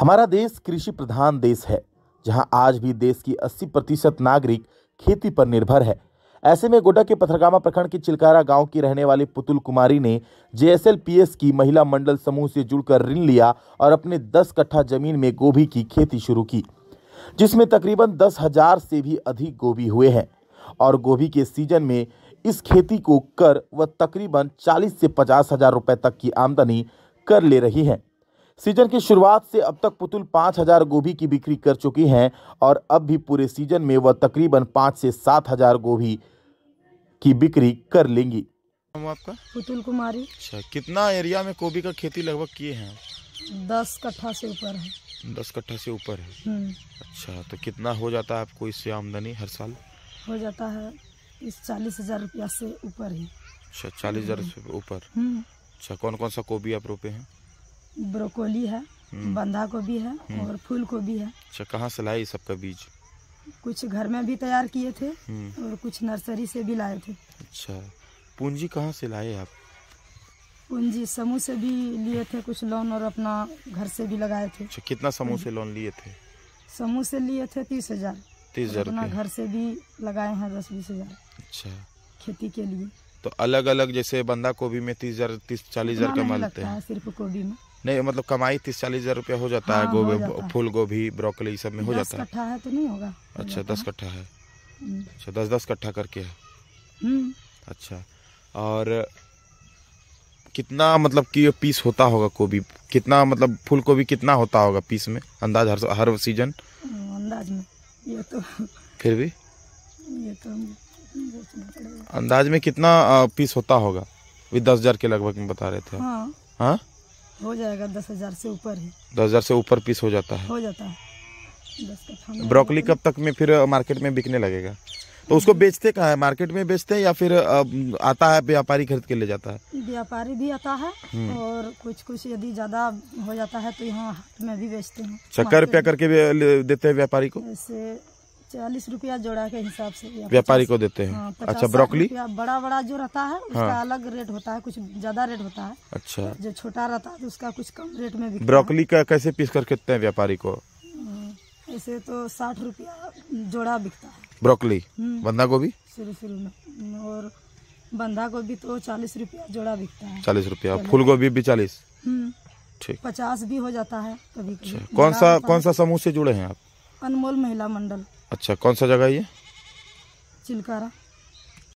हमारा देश कृषि प्रधान देश है जहां आज भी देश की 80 प्रतिशत नागरिक खेती पर निर्भर है ऐसे में गोड्डा के पथरगामा प्रखंड के चिलकारा गांव की रहने वाली पुतुल कुमारी ने जेएसएलपीएस की महिला मंडल समूह से जुड़कर ऋण लिया और अपने 10 कट्ठा जमीन में गोभी की खेती शुरू की जिसमें तकरीबन दस हजार से भी अधिक गोभी हुए हैं और गोभी के सीजन में इस खेती को कर वह तकरीबन चालीस से पचास हजार रुपये तक की आमदनी कर ले रही है सीजन की शुरुआत से अब तक पुतुल पाँच हज़ार गोभी की बिक्री कर चुकी हैं और अब भी पूरे सीजन में वह तकरीबन पाँच से सात हज़ार गोभी की बिक्री कर लेंगी आपका पुतुल कुमारी अच्छा कितना एरिया में गोभी का खेती लगभग किए हैं दस कट्ठा से ऊपर है दस कट्ठा से ऊपर है हम्म। अच्छा तो कितना हो जाता है आपको इससे आमदनी हर साल हो जाता है इस चालीस हजार रुपया से ऊपर ही अच्छा चालीस हजार ऊपर हम्म। अच्छा कौन कौन सा गोभी आप रोपे हैं ब्रोकोली है हम्म। बंधा गोभी है हम्म। और फूल गोभी है अच्छा कहाँ से लाए सबका बीज कुछ घर में भी तैयार किए थे हम्म। और कुछ नर्सरी से भी लाए थे अच्छा पूंजी कहाँ से लाए आप पूंजी समूह से भी लिए थे कुछ लोन और अपना घर से भी लगाए थे अच्छा, कितना समूह से लोन लिए थे समूह से लिए थे तीस हजार तीस हजार अपना घर से भी लगाए हैं दस बीस हजार अच्छा खेती के लिए तो अलग अलग जैसे बंदा गोभी में तीस हजार तीस चालीस हजार का मालते हैं सिर्फ गोभी में नहीं मतलब कमाई तीस चालीस हजार रुपया हो जाता हाँ, है गोभी फूल गोभी ब्रोकली सब में हो जाता है है तो नहीं होगा अच्छा दस हाँ। कट्ठा है हम्म। अच्छा दस दस कट्ठा करके है हम्म। अच्छा और कितना मतलब कि पीस होता होगा गोभी कितना मतलब फूल गोभी कितना होता होगा पीस में अंदाज हर हर सीजन हम्म, अंदाज में ये तो फिर भी ये तो अंदाज में कितना पीस होता होगा दस हजार के लगभग में बता रहे थे हाँ, हाँ? हो जाएगा दस हजार से ऊपर ही दस हजार से ऊपर पीस हो जाता है हो जाता है तो ब्रोकली कब तक में फिर मार्केट में बिकने लगेगा तो उसको बेचते कहाँ है मार्केट में बेचते हैं या फिर आता है व्यापारी खरीद के ले जाता है व्यापारी भी आता है हम्म। और कुछ कुछ यदि ज्यादा हो जाता है तो यहाँ में भी बेचते हैं चक्कर अच्छा, रुपया करके देते हैं व्यापारी को ऐसे चालीस रुपया जोड़ा के हिसाब से व्यापारी को देते हैं हाँ, अच्छा ब्रोकली बड़ा बड़ा जो रहता है उसका हाँ। अलग रेट होता है कुछ ज्यादा रेट होता है अच्छा जो छोटा रहता है तो उसका कुछ कम रेट में ब्रोकली का कैसे पीस करके देते हैं व्यापारी को हाँ, ऐसे तो साठ रुपया जोड़ा बिकता है ब्रोकली हम्म। बंधा गोभी शुरू शुरू में और बंधा गोभी तो चालीस रुपया जोड़ा बिकता है चालीस रुपया फूल गोभी भी चालीस हम्म। ठीक पचास भी हो जाता है कभी अच्छा, कौन सा कौन सा समूह से जुड़े हैं आप अनमोल महिला मंडल अच्छा कौन सा जगह ये चिलकारा